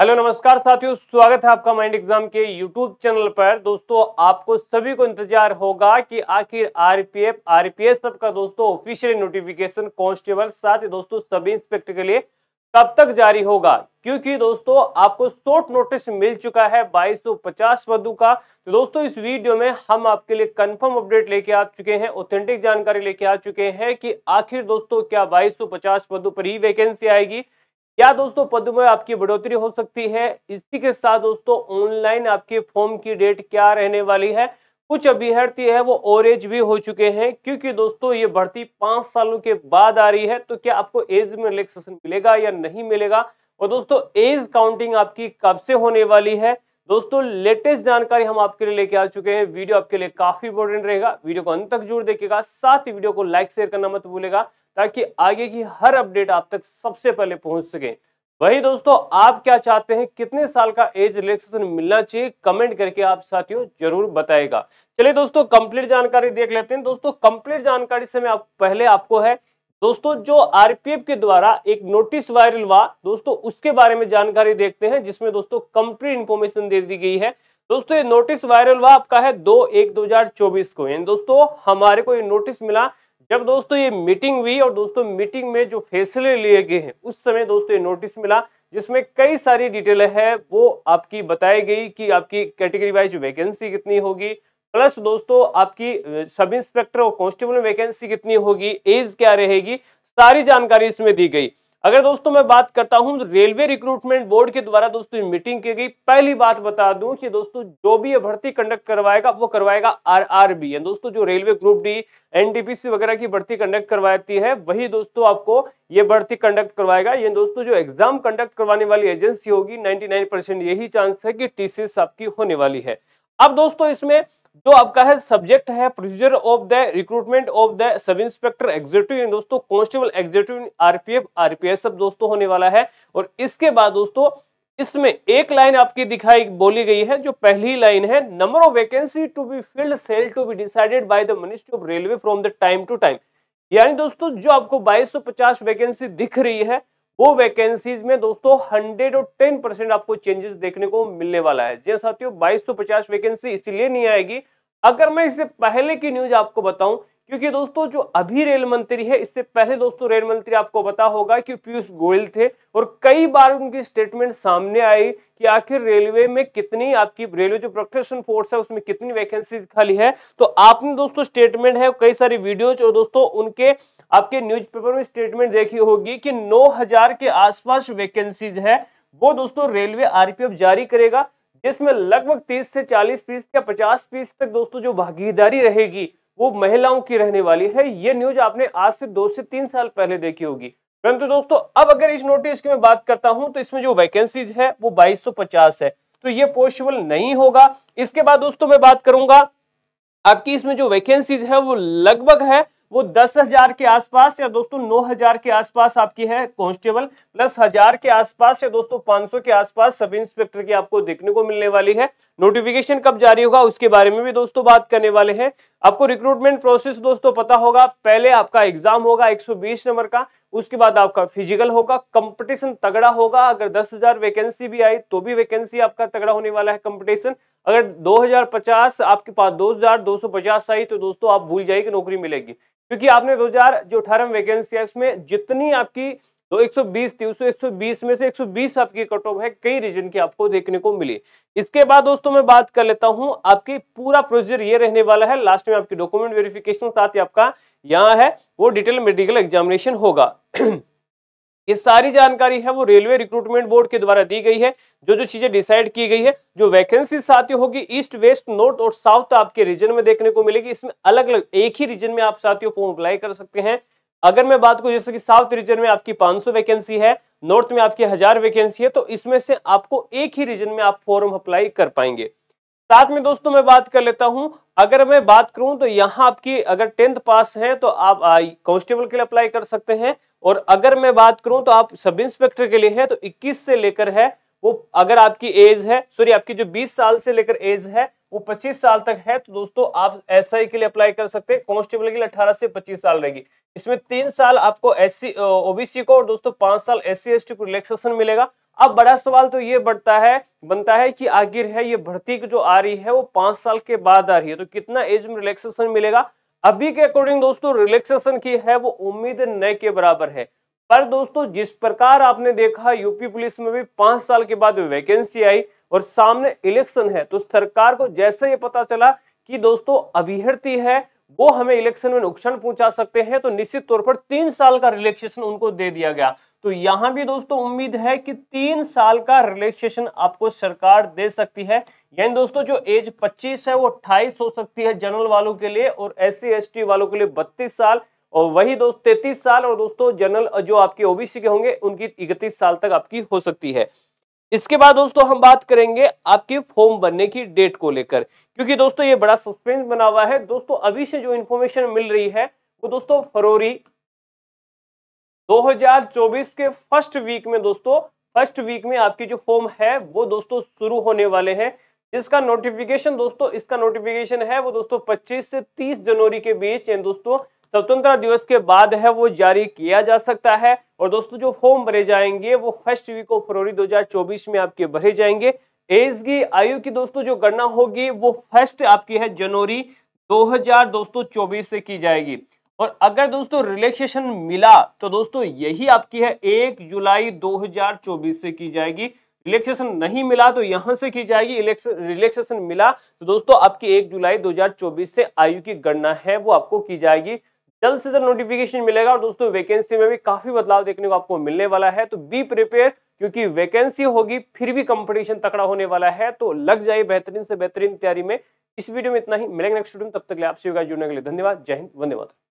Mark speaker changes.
Speaker 1: hello नमस्कार साथियों स्वागत है आपका माइंड एग्जाम के यूट्यूब चैनल पर दोस्तों आपको सभी को इंतजार होगा कि आखिर आरपीएफ आरपीएस सब का दोस्तों ऑफिशियल नोटिफिकेशन कांस्टेबल साथ ही दोस्तों सब इंस्पेक्टर के लिए कब तक जारी होगा क्योंकि दोस्तों आपको शॉर्ट नोटिस मिल चुका है पचास पदों का तो दोस्तों इस वीडियो में हम आपके लिए कंफर्म अपडेट लेके आ चुके हैं ऑथेंटिक जानकारी लेके आ चुके हैं कि आखिर दोस्तों क्या बाईस पचास पदों पर ही वैकेंसी आएगी या दोस्तों पद में आपकी बढ़ोतरी हो सकती है इसी के साथ दोस्तों ऑनलाइन आपके फॉर्म की डेट क्या रहने वाली है कुछ अभ्यर्थी है वो और एज भी हो चुके हैं क्योंकि दोस्तों ये भर्ती पांच सालों के बाद आ रही है तो क्या आपको एज में रिलेक्सेशन मिलेगा या नहीं मिलेगा और दोस्तों एज काउंटिंग आपकी कब से होने वाली है दोस्तों लेटेस्ट जानकारी हम आपके लिए लेके आ चुके हैं वीडियो आपके लिए काफी इंपोर्टेंट रहेगा वीडियो को अंत तक जरूर देखिएगा साथ ही वीडियो को लाइक शेयर करना मत भूलेगा ताकि आगे की हर अपडेट आप तक सबसे पहले पहुंच सके वही दोस्तों आप क्या चाहते हैं कितने साल का एज रिलेक्सेशन मिलना चाहिए कमेंट करके आप साथियों जरूर बताएगा चलिए दोस्तों कंप्लीट जानकारी देख लेते हैं दोस्तों कंप्लीट जानकारी से मैं आप पहले आपको है दोस्तों जो आरपीएफ के द्वारा एक नोटिस वायरल हुआ दोस्तों उसके बारे में जानकारी देखते हैं जिसमें दोस्तों कंप्लीट इंफॉर्मेशन दे दी गई है दोस्तों ये नोटिस वायरल हुआ आपका है दो एक दो हजार चौबीस को यानी दोस्तों हमारे को ये नोटिस मिला जब दोस्तों ये मीटिंग हुई और दोस्तों मीटिंग में जो फैसले लिए गए हैं उस समय दोस्तों ये नोटिस मिला जिसमें कई सारी डिटेल है वो आपकी बताई गई कि आपकी कैटेगरी वाइज वैकेंसी कितनी होगी प्लस दोस्तों आपकी सब इंस्पेक्टर और कॉन्स्टेबल वैकेंसी कितनी होगी एज क्या रहेगी सारी जानकारी इसमें दी गई अगर दोस्तों मैं बात करता हूं तो रेलवे रिक्रूटमेंट बोर्ड के द्वारा दोस्तों मीटिंग की गई पहली बात बता दूं कि दोस्तों जो भी ये भर्ती कंडक्ट करवाएगा वो करवाएगा आरआरबी आर दोस्तों जो रेलवे ग्रुप डी एनडीपीसी वगैरह की भर्ती कंडक्ट करवाती है वही दोस्तों आपको ये भर्ती कंडक्ट करवाएगा ये दोस्तों जो एग्जाम कंडक्ट करवाने वाली एजेंसी होगी नाइन्टी यही चांस है कि टीसीएस आपकी होने वाली है अब दोस्तों इसमें जो आपका है सब्जेक्ट है procedure of the recruitment of the sub inspector executive दोस्तों कॉन्स्टेबल एग्जीक्यूटिव आरपीएफ आरपीएस सब दोस्तों होने वाला है और इसके बाद दोस्तों इसमें एक लाइन आपकी दिखाई बोली गई है जो पहली लाइन है number of vacancy to be filled shall to be decided by the ministry of railway from the time to time यानी दोस्तों जो आपको 2250 वैकेंसी दिख रही है वो वैकेंसीज में दोस्तों हंड्रेड और टेन परसेंट आपको चेंजेस देखने को मिलने वाला है जी हाँ साथियों पचास वैकेंसी इसीलिए नहीं आएगी अगर मैं इससे पहले की न्यूज आपको बताऊं क्योंकि दोस्तों जो अभी रेल मंत्री है इससे पहले दोस्तों रेल मंत्री आपको पता होगा कि पीयूष गोयल थे और कई बार उनकी स्टेटमेंट सामने आई कि आखिर रेलवे में कितनी आपकी रेलवे जो प्रोटेक्शन फोर्स है उसमें कितनी वैकेंसी खाली है तो आपने दोस्तों स्टेटमेंट है कई सारी वीडियोज और दोस्तों उनके आपके पेपर में स्टेटमेंट देखी होगी कि नौ के आसपास वैकेंसीज है वो दोस्तों रेलवे आरपीएफ जारी करेगा जिसमें लगभग 30 से 40 पीस या 50 पीस तक दोस्तों जो भागीदारी रहेगी वो महिलाओं की रहने वाली है ये न्यूज आपने आज से दो से तीन साल पहले देखी होगी परंतु दोस्तों अब अगर इस नोटिस की मैं बात करता हूं तो इसमें जो वैकेंसीज है वो 2250 है तो ये पॉसिबल नहीं होगा इसके बाद दोस्तों मैं बात करूंगा आपकी इसमें जो वैकेंसीज है वो लगभग है वो दस हजार के आसपास या दोस्तों नौ हजार के आसपास आपकी है कांस्टेबल प्लस हजार के आसपास या दोस्तों पांच सौ के आसपास सब इंस्पेक्टर की आपको देखने को मिलने वाली है नोटिफिकेशन कब जारी होगा उसके बारे में भी दोस्तों बात करने वाले हैं आपको रिक्रूटमेंट प्रोसेस दोस्तों पता होगा पहले आपका एग्जाम होगा एक नंबर का उसके बाद आपका फिजिकल होगा कंपटीशन तगड़ा होगा अगर 10,000 वैकेंसी भी आई तो भी वैकेंसी आपका तगड़ा होने वाला है कंपटीशन अगर 2050 आपके पास 2,250 आई तो दोस्तों आप भूल जाइए कि नौकरी मिलेगी क्योंकि आपने दो हजार जो अठारह वैकेंसी है उसमें जितनी आपकी तो 120 थी उस 120 में से 120 आपकी कट ऑफ है कई रीजन की आपको देखने को मिली इसके बाद दोस्तों मैं बात कर लेता हूं आपकी पूरा प्रोसीजर ये रहने वाला है लास्ट में आपकी डॉक्यूमेंट वेरिफिकेशन साथ ही आपका यहाँ है वो डिटेल मेडिकल एग्जामिनेशन होगा ये सारी जानकारी है वो रेलवे रिक्रूटमेंट बोर्ड के द्वारा दी गई है जो जो चीजें डिसाइड की गई है जो वैकेंसी साथ ही होगी ईस्ट वेस्ट नॉर्थ और साउथ आपके रीजन में देखने को मिलेगी इसमें अलग अलग एक ही रीजन में आप साथियों को अप्लाई कर सकते हैं अगर मैं बात करूं जैसे कि साउथ रीजन में आपकी 500 वैकेंसी है नॉर्थ में आपकी हजार वैकेंसी है तो इसमें से आपको एक ही रीजन में आप फॉर्म अप्लाई कर पाएंगे साथ में दोस्तों मैं बात कर लेता हूं अगर मैं बात करूं तो यहां आपकी अगर टेंथ पास है तो आप कॉन्स्टेबल के लिए अप्लाई कर सकते हैं और अगर मैं बात करूं तो आप सब इंस्पेक्टर के लिए है तो इक्कीस से लेकर है वो अगर आपकी एज है सॉरी आपकी जो बीस साल से लेकर एज है वो 25 साल तक है तो दोस्तों आप एस के लिए अप्लाई कर सकते हैं कॉन्स्टेबल के लिए 18 से 25 साल रहेगी इसमें तीन साल आपको एस ओबीसी को और दोस्तों पांच साल एस सी को रिलैक्सेशन मिलेगा अब बड़ा सवाल तो ये बढ़ता है बनता है कि आखिर है ये भर्ती जो आ रही है वो पांच साल के बाद आ रही है तो कितना एज में रिलैक्सेशन मिलेगा अभी के अकॉर्डिंग दोस्तों रिलैक्सेशन की है वो उम्मीद न के बराबर है पर दोस्तों जिस प्रकार आपने देखा यूपी पुलिस में भी पांच साल के बाद वैकेंसी आई और सामने इलेक्शन है तो सरकार को जैसे ये पता चला कि दोस्तों अभ्यर्थी है वो हमें इलेक्शन में नुकसान पहुंचा सकते हैं तो निश्चित तौर पर तीन साल का रिलैक्सेशन उनको दे दिया गया तो यहां भी दोस्तों उम्मीद है कि तीन साल का रिलैक्सेशन आपको सरकार दे सकती है यानी दोस्तों जो एज 25 है वो 28 हो सकती है जनरल वालों के लिए और एस सी वालों के लिए 32 साल और वही दोस्त 33 साल और दोस्तों जनरल जो आपके ओबीसी के होंगे उनकी 31 साल तक आपकी हो सकती है इसके बाद दोस्तों हम बात करेंगे आपके फॉर्म बनने की डेट को लेकर क्योंकि दोस्तों ये बड़ा सस्पेंस बना हुआ है दोस्तों अभी से जो इन्फॉर्मेशन मिल रही है वो दोस्तों फरवरी 2024 के फर्स्ट वीक में दोस्तों फर्स्ट वीक में आपकी जो फॉर्म है वो दोस्तों शुरू होने वाले हैं जिसका नोटिफिकेशन दोस्तों इसका नोटिफिकेशन है वो दोस्तों पच्चीस से तीस जनवरी के बीच दोस्तों स्वतंत्रता दिवस के बाद है वो जारी किया जा सकता है और दोस्तों जो होम भरे जाएंगे वो फर्स्ट वीक ऑफ फरवरी 2024 में आपके भरे जाएंगे एज की आयु की दोस्तों जो गणना होगी वो फर्स्ट आपकी है जनवरी दो दोस्तों चौबीस से की जाएगी और अगर दोस्तों रिलैक्सेशन मिला तो दोस्तों यही आपकी है एक जुलाई 2024 से की जाएगी रिलैक्सेशन नहीं मिला तो यहां से की जाएगी रिलैक्सेशन मिला तो दोस्तों आपकी एक जुलाई 2024 से आयु की गणना है वो आपको की जाएगी जल्द से जल्द नोटिफिकेशन मिलेगा और दोस्तों वैकेंसी में भी काफी बदलाव देखने को आपको मिलने वाला है तो बी प्रिपेयर क्योंकि वैकेंसी होगी फिर भी कंपटीशन तकड़ा होने वाला है तो लग जाए बेहतरीन से बेहतरीन तैयारी में इस वीडियो में इतना ही मिलेंगे नेक्स्ट वीडियो में तब तक आपसे जुड़ने के लिए धन्यवाद जय हिंद वंदे माता